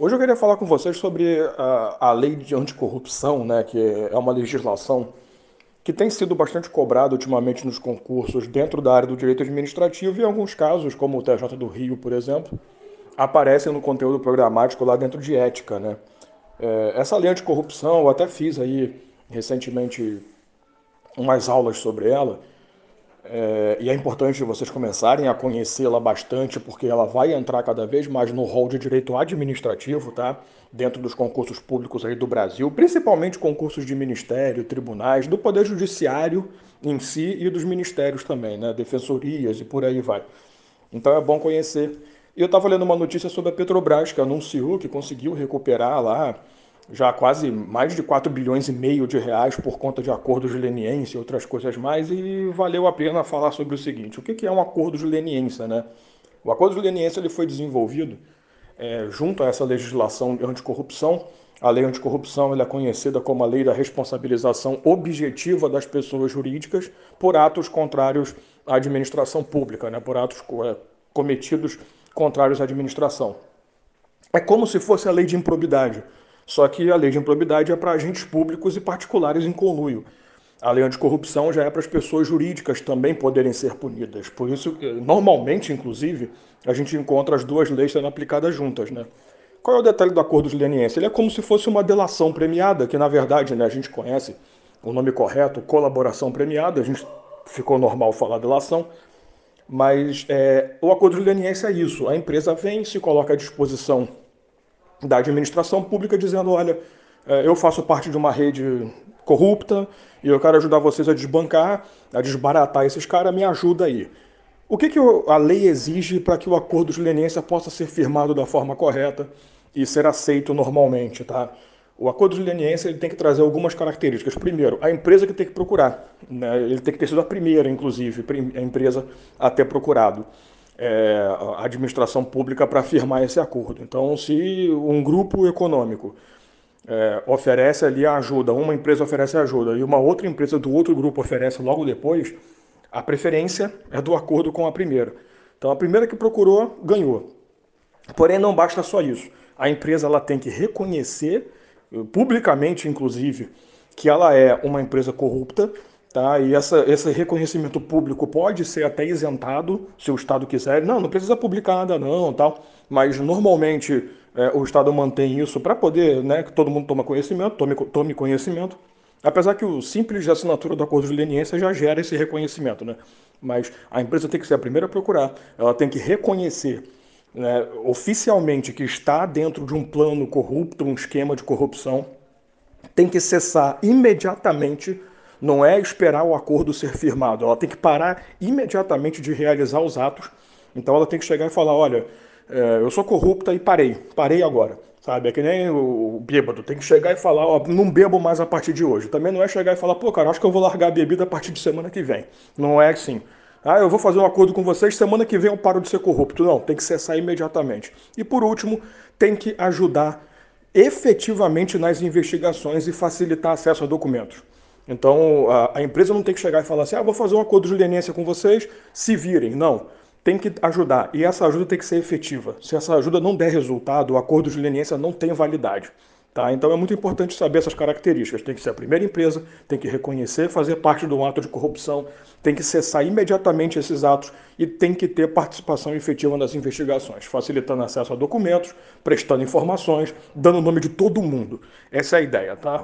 Hoje eu queria falar com vocês sobre a, a lei de anticorrupção, né, que é uma legislação que tem sido bastante cobrada ultimamente nos concursos dentro da área do direito administrativo e em alguns casos, como o TJ do Rio, por exemplo, aparecem no conteúdo programático lá dentro de ética. Né? É, essa lei anticorrupção, eu até fiz aí recentemente umas aulas sobre ela, é, e é importante vocês começarem a conhecê-la bastante, porque ela vai entrar cada vez mais no rol de direito administrativo, tá? Dentro dos concursos públicos aí do Brasil, principalmente concursos de ministério, tribunais, do Poder Judiciário em si e dos ministérios também, né? Defensorias e por aí vai. Então é bom conhecer. Eu estava lendo uma notícia sobre a Petrobras, que é anunciou que conseguiu recuperar lá já quase mais de 4 bilhões e meio de reais por conta de acordos de leniência e outras coisas mais, e valeu a pena falar sobre o seguinte, o que é um acordo de leniência, né? O acordo de leniência ele foi desenvolvido é, junto a essa legislação de anticorrupção, a lei anticorrupção ela é conhecida como a lei da responsabilização objetiva das pessoas jurídicas por atos contrários à administração pública, né? por atos é, cometidos contrários à administração. É como se fosse a lei de improbidade, só que a lei de improbidade é para agentes públicos e particulares em conluio. A lei anticorrupção já é para as pessoas jurídicas também poderem ser punidas. Por isso, normalmente, inclusive, a gente encontra as duas leis sendo aplicadas juntas, né? Qual é o detalhe do acordo de leniência? Ele é como se fosse uma delação premiada, que na verdade né, a gente conhece o nome correto, colaboração premiada, a gente ficou normal falar delação, mas é, o acordo de leniência é isso. A empresa vem, se coloca à disposição da administração pública dizendo: olha, é, eu faço parte de uma rede corrupta e eu quero ajudar vocês a desbancar, a desbaratar esses caras, me ajuda aí. O que, que a lei exige para que o acordo de leniência possa ser firmado da forma correta e ser aceito normalmente? Tá? O acordo de leniência ele tem que trazer algumas características. Primeiro, a empresa que tem que procurar. Né? Ele tem que ter sido a primeira, inclusive, a empresa a ter procurado é, a administração pública para firmar esse acordo. Então, se um grupo econômico é, oferece ali a ajuda, uma empresa oferece ajuda e uma outra empresa do outro grupo oferece logo depois, a preferência é do acordo com a primeira. Então, a primeira que procurou ganhou. Porém, não basta só isso. A empresa ela tem que reconhecer, eh, publicamente inclusive, que ela é uma empresa corrupta Tá? E essa, esse reconhecimento público pode ser até isentado, se o Estado quiser. Não, não precisa publicar nada não, tal. Mas normalmente é, o Estado mantém isso para poder, né, que todo mundo toma conhecimento, tome, tome conhecimento. Apesar que o simples de assinatura do acordo de leniência já gera esse reconhecimento, né? Mas a empresa tem que ser a primeira a procurar. Ela tem que reconhecer né, oficialmente que está dentro de um plano corrupto, um esquema de corrupção. Tem que cessar imediatamente não é esperar o acordo ser firmado, ela tem que parar imediatamente de realizar os atos. Então ela tem que chegar e falar: olha, é, eu sou corrupta e parei, parei agora. Sabe? É que nem o bêbado, tem que chegar e falar: ó, não bebo mais a partir de hoje. Também não é chegar e falar: pô, cara, acho que eu vou largar a bebida a partir de semana que vem. Não é assim. Ah, eu vou fazer um acordo com vocês, semana que vem eu paro de ser corrupto. Não, tem que cessar imediatamente. E por último, tem que ajudar efetivamente nas investigações e facilitar acesso a documentos. Então a, a, empresa não tem que chegar e falar assim: ah, vou fazer um acordo de leniência com vocês, se virem. Não. Tem que ajudar. E essa ajuda tem que ser efetiva. Se essa ajuda não der resultado, o acordo de leniência não tem validade. Tá? Então é muito importante saber essas características. Tem que ser a primeira empresa, tem que reconhecer, fazer parte de um ato de corrupção, tem que cessar imediatamente esses atos e tem que ter participação efetiva nas investigações, facilitando acesso a documentos, prestando informações, dando o nome de todo mundo. Essa é a ideia, tá?